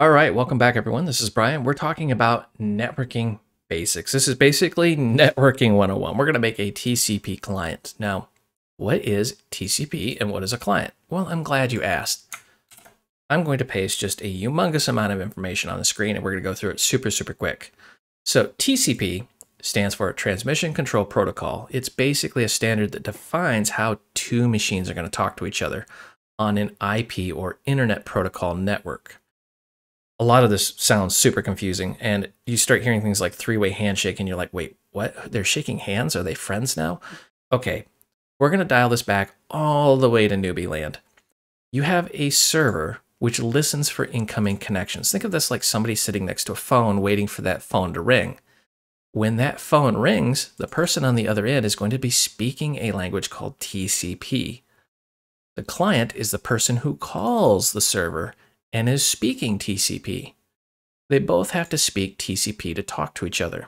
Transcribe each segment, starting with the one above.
All right, welcome back, everyone. This is Brian. We're talking about networking basics. This is basically networking 101. We're going to make a TCP client. Now, what is TCP and what is a client? Well, I'm glad you asked. I'm going to paste just a humongous amount of information on the screen and we're going to go through it super, super quick. So, TCP stands for Transmission Control Protocol. It's basically a standard that defines how two machines are going to talk to each other on an IP or Internet Protocol network a lot of this sounds super confusing and you start hearing things like three-way handshake and you're like wait what they're shaking hands are they friends now okay we're going to dial this back all the way to newbie land you have a server which listens for incoming connections think of this like somebody sitting next to a phone waiting for that phone to ring when that phone rings the person on the other end is going to be speaking a language called tcp the client is the person who calls the server and is speaking TCP. They both have to speak TCP to talk to each other.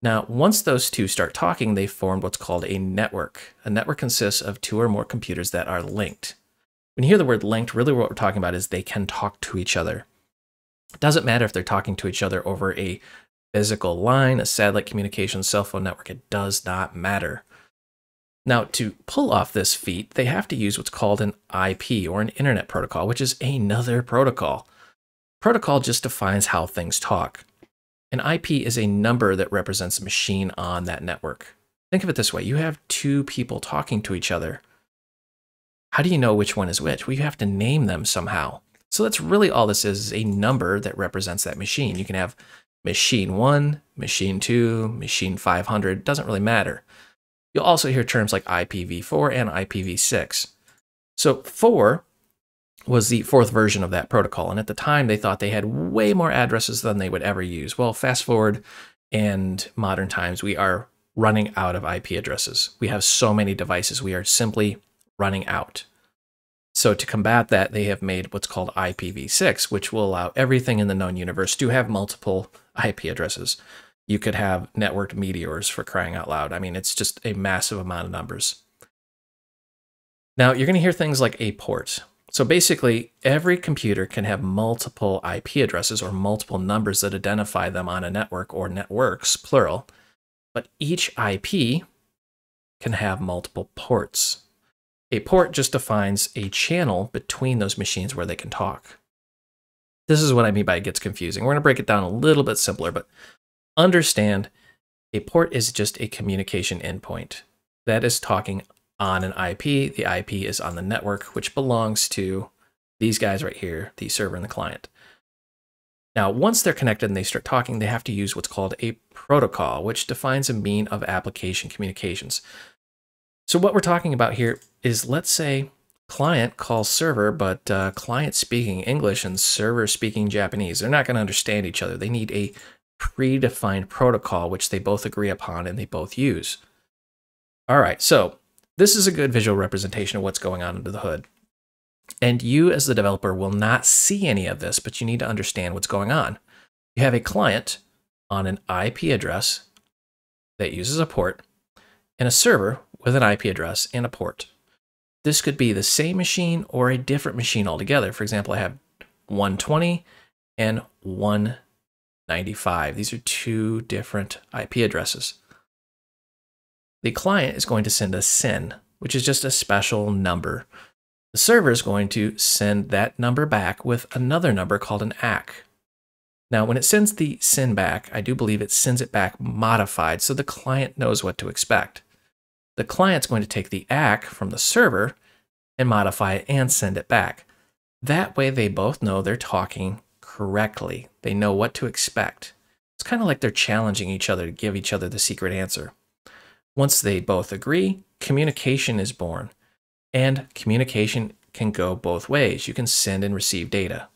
Now, once those two start talking, they form what's called a network. A network consists of two or more computers that are linked. When you hear the word linked, really what we're talking about is they can talk to each other. It doesn't matter if they're talking to each other over a physical line, a satellite communication, cell phone network, it does not matter. Now, to pull off this feat, they have to use what's called an IP or an Internet Protocol, which is another protocol. Protocol just defines how things talk. An IP is a number that represents a machine on that network. Think of it this way you have two people talking to each other. How do you know which one is which? Well, you have to name them somehow. So that's really all this is, is a number that represents that machine. You can have machine 1, machine 2, machine 500, doesn't really matter. You'll also hear terms like IPv4 and IPv6. So 4 was the fourth version of that protocol. And at the time, they thought they had way more addresses than they would ever use. Well, fast forward and modern times, we are running out of IP addresses. We have so many devices, we are simply running out. So, to combat that, they have made what's called IPv6, which will allow everything in the known universe to have multiple IP addresses you could have networked meteors for crying out loud. I mean, it's just a massive amount of numbers. Now, you're going to hear things like a port. So basically, every computer can have multiple IP addresses or multiple numbers that identify them on a network or networks, plural, but each IP can have multiple ports. A port just defines a channel between those machines where they can talk. This is what I mean by it gets confusing. We're going to break it down a little bit simpler, but Understand, a port is just a communication endpoint that is talking on an IP. The IP is on the network, which belongs to these guys right here, the server and the client. Now, once they're connected and they start talking, they have to use what's called a protocol, which defines a mean of application communications. So what we're talking about here is, let's say client calls server, but uh, client speaking English and server speaking Japanese. They're not going to understand each other. They need a predefined protocol, which they both agree upon and they both use. All right, so this is a good visual representation of what's going on under the hood. And you, as the developer, will not see any of this, but you need to understand what's going on. You have a client on an IP address that uses a port and a server with an IP address and a port. This could be the same machine or a different machine altogether. For example, I have 120 and 1 95. These are two different IP addresses. The client is going to send a SYN, which is just a special number. The server is going to send that number back with another number called an ACK. Now, when it sends the SYN back, I do believe it sends it back modified so the client knows what to expect. The client's going to take the ACK from the server and modify it and send it back. That way, they both know they're talking correctly. They know what to expect. It's kind of like they're challenging each other to give each other the secret answer. Once they both agree, communication is born. And communication can go both ways. You can send and receive data.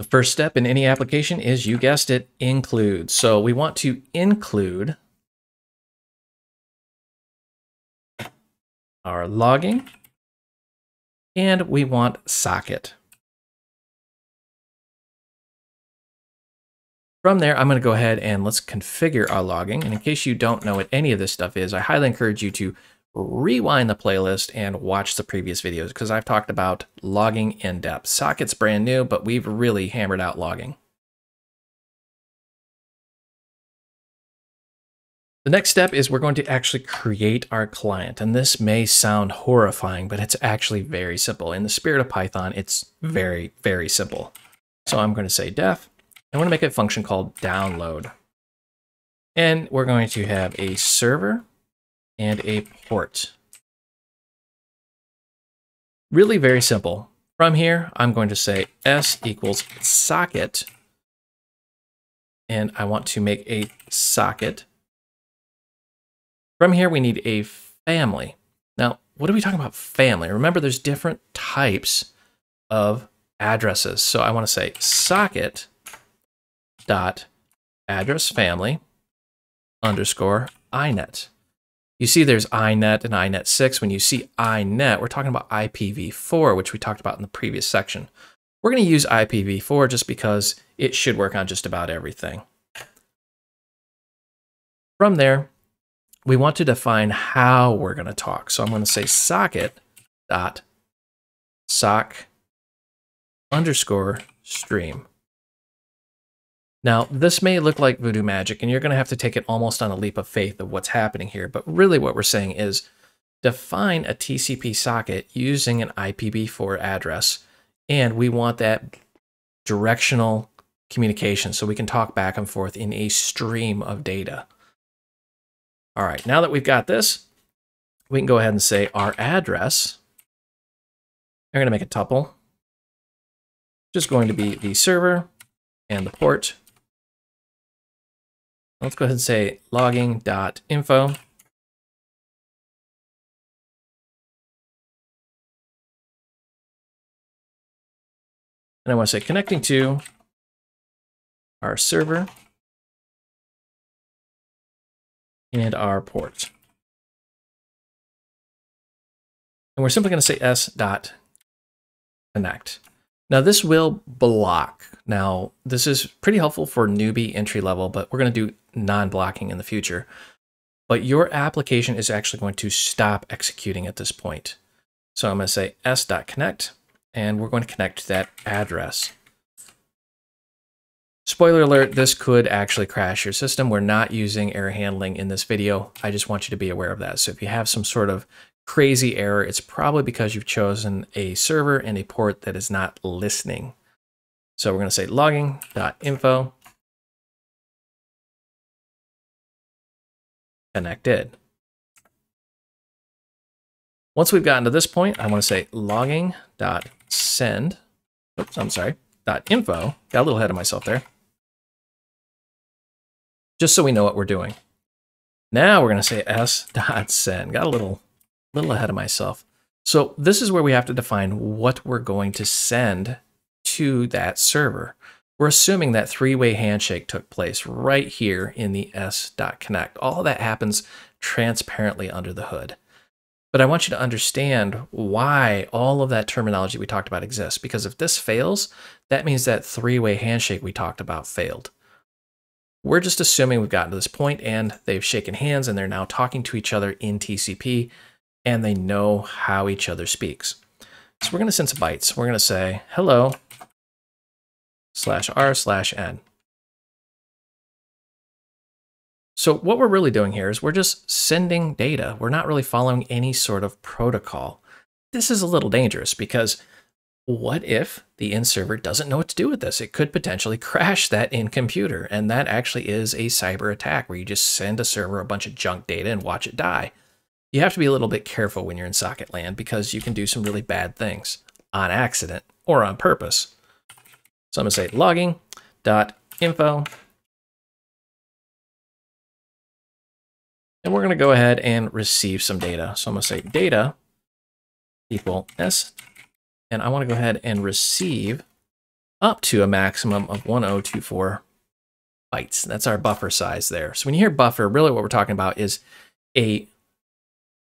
The first step in any application is, you guessed it, include. So we want to include our logging and we want socket. From there, I'm going to go ahead and let's configure our logging. And in case you don't know what any of this stuff is, I highly encourage you to rewind the playlist and watch the previous videos because I've talked about logging in depth. Socket's brand new, but we've really hammered out logging. The next step is we're going to actually create our client. And this may sound horrifying, but it's actually very simple. In the spirit of Python, it's very, very simple. So I'm going to say def. I want to make a function called download. And we're going to have a server and a port. Really very simple. From here, I'm going to say s equals socket. And I want to make a socket from here, we need a family. Now, what are we talking about family? Remember, there's different types of addresses. So I want to say socket dot address family underscore inet. You see there's inet and inet6. When you see inet, we're talking about IPv4, which we talked about in the previous section. We're going to use IPv4 just because it should work on just about everything. From there, we want to define how we're going to talk. So I'm going to say socket dot sock underscore stream. Now, this may look like voodoo magic, and you're going to have to take it almost on a leap of faith of what's happening here. But really what we're saying is define a TCP socket using an IPv4 address, and we want that directional communication so we can talk back and forth in a stream of data. All right, now that we've got this, we can go ahead and say our address. I'm going to make a tuple. Just going to be the server and the port. Let's go ahead and say logging.info. And I want to say connecting to our server and our port. And we're simply going to say s dot connect. Now this will block. Now this is pretty helpful for newbie entry level, but we're going to do non-blocking in the future. But your application is actually going to stop executing at this point. So I'm going to say s dot connect, and we're going to connect to that address. Spoiler alert, this could actually crash your system. We're not using error handling in this video. I just want you to be aware of that. So if you have some sort of crazy error, it's probably because you've chosen a server and a port that is not listening. So we're going to say logging.info connected. Once we've gotten to this point, I want to say logging.send, oops, I'm sorry, dot .info, got a little ahead of myself there, just so we know what we're doing. Now we're going to say s dot send. Got a little, little ahead of myself. So this is where we have to define what we're going to send to that server. We're assuming that three-way handshake took place right here in the s dot connect. All that happens transparently under the hood. But I want you to understand why all of that terminology we talked about exists. Because if this fails, that means that three-way handshake we talked about failed. We're just assuming we've gotten to this point and they've shaken hands and they're now talking to each other in TCP and they know how each other speaks. So we're going to send some bytes. We're going to say hello slash r slash n. So what we're really doing here is we're just sending data. We're not really following any sort of protocol. This is a little dangerous because what if the in server doesn't know what to do with this? It could potentially crash that in computer. And that actually is a cyber attack where you just send a server a bunch of junk data and watch it die. You have to be a little bit careful when you're in socket land because you can do some really bad things on accident or on purpose. So I'm gonna say logging dot info. And we're gonna go ahead and receive some data. So I'm gonna say data equal s and I want to go ahead and receive up to a maximum of 1024 bytes. That's our buffer size there. So when you hear buffer, really what we're talking about is a,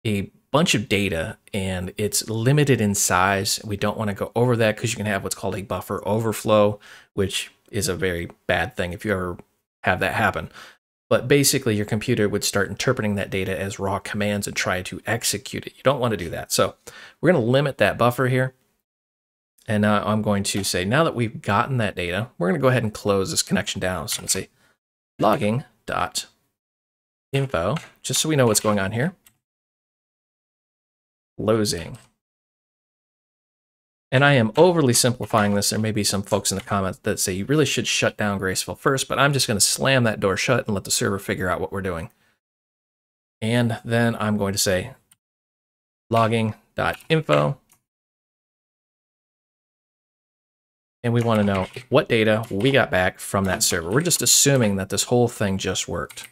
a bunch of data and it's limited in size. We don't want to go over that because you can have what's called a buffer overflow, which is a very bad thing if you ever have that happen. But basically, your computer would start interpreting that data as raw commands and try to execute it. You don't want to do that. So we're going to limit that buffer here. And uh, I'm going to say, now that we've gotten that data, we're going to go ahead and close this connection down. So I'm going to say logging dot info, just so we know what's going on here. Closing. And I am overly simplifying this. There may be some folks in the comments that say you really should shut down Graceful first, but I'm just going to slam that door shut and let the server figure out what we're doing. And then I'm going to say logging.info and we want to know what data we got back from that server. We're just assuming that this whole thing just worked.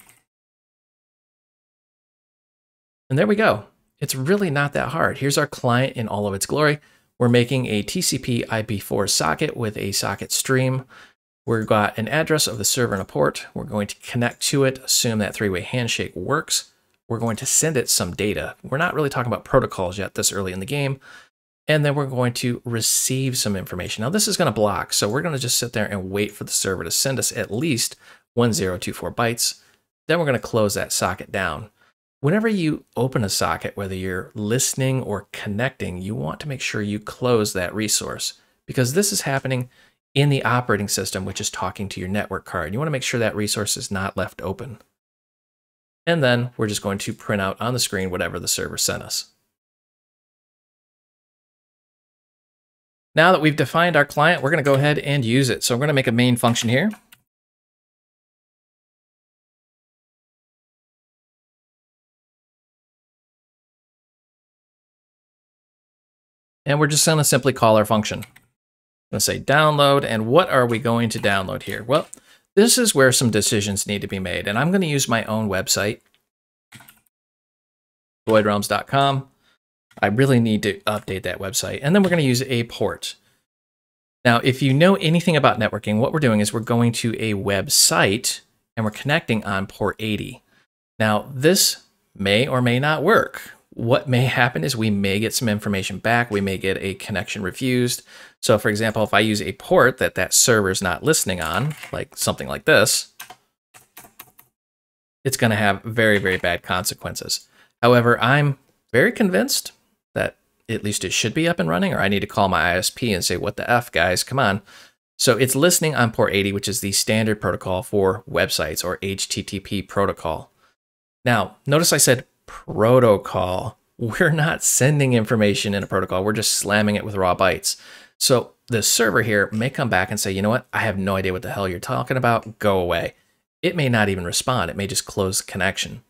And there we go. It's really not that hard. Here's our client in all of its glory. We're making a TCP IP4 socket with a socket stream. We've got an address of the server and a port. We're going to connect to it, assume that three-way handshake works. We're going to send it some data. We're not really talking about protocols yet this early in the game, and then we're going to receive some information. Now this is going to block, so we're going to just sit there and wait for the server to send us at least 1024 bytes. Then we're going to close that socket down. Whenever you open a socket, whether you're listening or connecting, you want to make sure you close that resource because this is happening in the operating system, which is talking to your network card. You want to make sure that resource is not left open. And then we're just going to print out on the screen whatever the server sent us. Now that we've defined our client, we're going to go ahead and use it. So I'm going to make a main function here. And we're just going to simply call our function. I'm going to say download. And what are we going to download here? Well, this is where some decisions need to be made. And I'm going to use my own website, voidrealms.com. I really need to update that website. And then we're going to use a port. Now, if you know anything about networking, what we're doing is we're going to a website and we're connecting on port 80. Now, this may or may not work. What may happen is we may get some information back. We may get a connection refused. So for example, if I use a port that that server is not listening on, like something like this, it's going to have very, very bad consequences. However, I'm very convinced that at least it should be up and running, or I need to call my ISP and say, what the F, guys, come on. So it's listening on port 80, which is the standard protocol for websites or HTTP protocol. Now, notice I said protocol. We're not sending information in a protocol, we're just slamming it with raw bytes. So the server here may come back and say, you know what, I have no idea what the hell you're talking about, go away. It may not even respond, it may just close the connection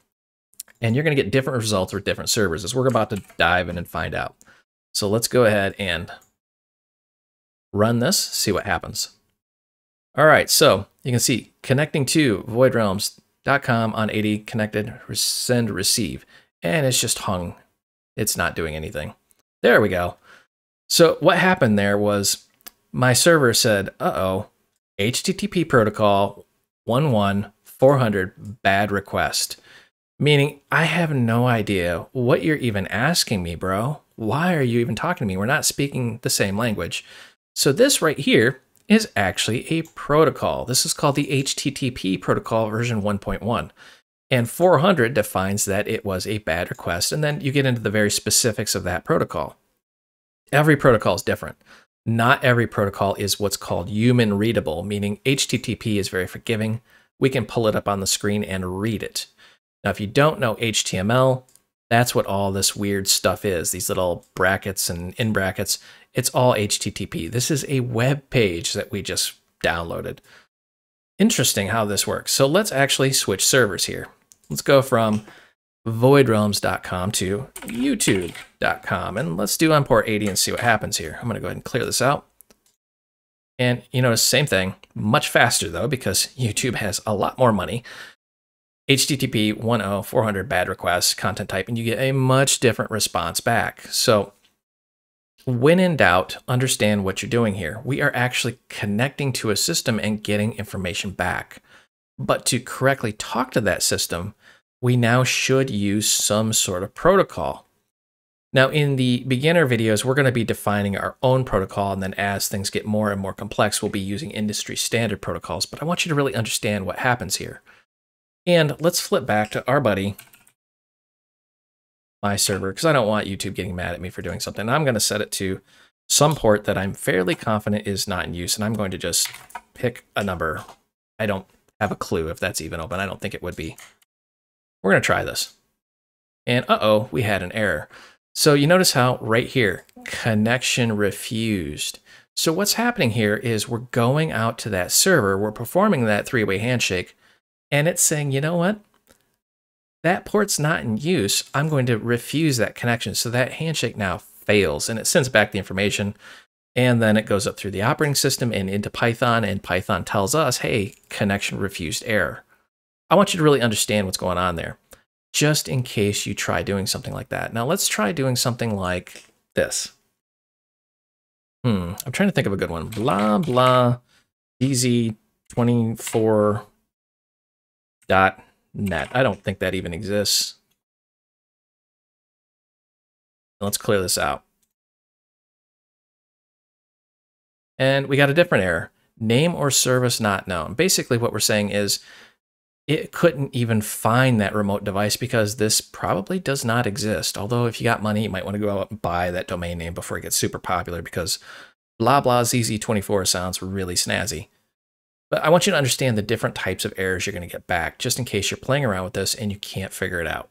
and you're going to get different results with different servers as we're about to dive in and find out. So let's go ahead and run this, see what happens. All right, so you can see connecting to voidrealms.com on 80 connected, send, receive, and it's just hung. It's not doing anything. There we go. So what happened there was my server said, uh-oh, HTTP protocol 11400 bad request. Meaning, I have no idea what you're even asking me, bro. Why are you even talking to me? We're not speaking the same language. So, this right here is actually a protocol. This is called the HTTP protocol version 1.1. And 400 defines that it was a bad request. And then you get into the very specifics of that protocol. Every protocol is different. Not every protocol is what's called human readable, meaning HTTP is very forgiving. We can pull it up on the screen and read it. Now, if you don't know HTML, that's what all this weird stuff is these little brackets and in brackets. It's all HTTP. This is a web page that we just downloaded. Interesting how this works. So let's actually switch servers here. Let's go from voidrealms.com to youtube.com and let's do on port 80 and see what happens here. I'm going to go ahead and clear this out. And you notice, same thing, much faster though, because YouTube has a lot more money. HTTP 10 400 bad request content type, and you get a much different response back. So when in doubt, understand what you're doing here. We are actually connecting to a system and getting information back. But to correctly talk to that system, we now should use some sort of protocol. Now, in the beginner videos, we're going to be defining our own protocol, and then as things get more and more complex, we'll be using industry standard protocols. But I want you to really understand what happens here. And let's flip back to our buddy, my server, because I don't want YouTube getting mad at me for doing something. I'm going to set it to some port that I'm fairly confident is not in use, and I'm going to just pick a number. I don't have a clue if that's even open. I don't think it would be. We're going to try this. And uh-oh, we had an error. So you notice how right here, connection refused. So what's happening here is we're going out to that server, we're performing that three-way handshake, and it's saying, you know what? That port's not in use. I'm going to refuse that connection. So that handshake now fails and it sends back the information. And then it goes up through the operating system and into Python. And Python tells us, hey, connection refused error. I want you to really understand what's going on there, just in case you try doing something like that. Now let's try doing something like this. Hmm, I'm trying to think of a good one. Blah, blah, DZ24 dot net. I don't think that even exists. Let's clear this out. And we got a different error. Name or service not known. Basically what we're saying is it couldn't even find that remote device because this probably does not exist. Although if you got money, you might want to go out and buy that domain name before it gets super popular because blah blah ZZ24 sounds really snazzy. But I want you to understand the different types of errors you're going to get back, just in case you're playing around with this and you can't figure it out.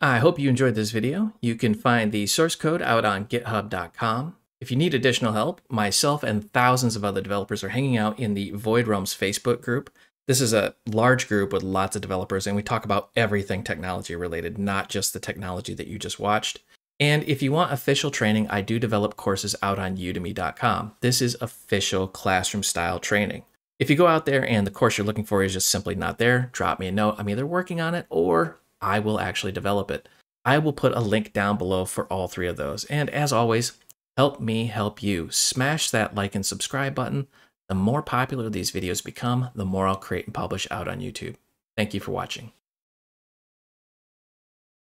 I hope you enjoyed this video. You can find the source code out on github.com. If you need additional help, myself and thousands of other developers are hanging out in the Void Realms Facebook group. This is a large group with lots of developers, and we talk about everything technology related, not just the technology that you just watched. And if you want official training, I do develop courses out on udemy.com. This is official classroom style training. If you go out there and the course you're looking for is just simply not there, drop me a note. I'm either working on it or I will actually develop it. I will put a link down below for all three of those. And as always, help me help you. Smash that like and subscribe button. The more popular these videos become, the more I'll create and publish out on YouTube. Thank you for watching.